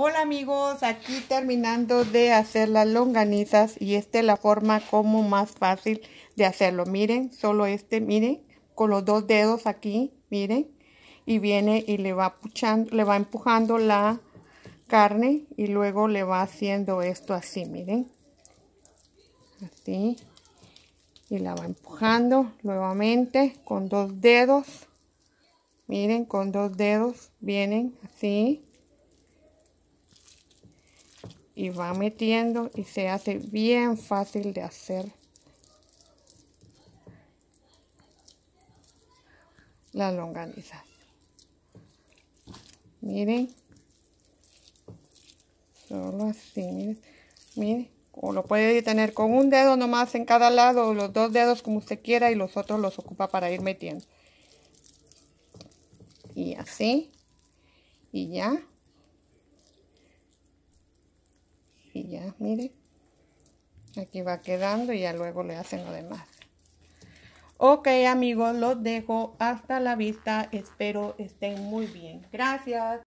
Hola amigos, aquí terminando de hacer las longanizas y esta es la forma como más fácil de hacerlo. Miren, solo este, miren, con los dos dedos aquí, miren. Y viene y le va, le va empujando la carne y luego le va haciendo esto así, miren. Así. Y la va empujando nuevamente con dos dedos. Miren, con dos dedos vienen así y va metiendo y se hace bien fácil de hacer la longaniza. miren solo así miren miren o lo puede tener con un dedo nomás en cada lado o los dos dedos como usted quiera y los otros los ocupa para ir metiendo y así y ya ya, mire. Aquí va quedando y ya luego le hacen lo demás. Ok amigos, los dejo. Hasta la vista. Espero estén muy bien. Gracias.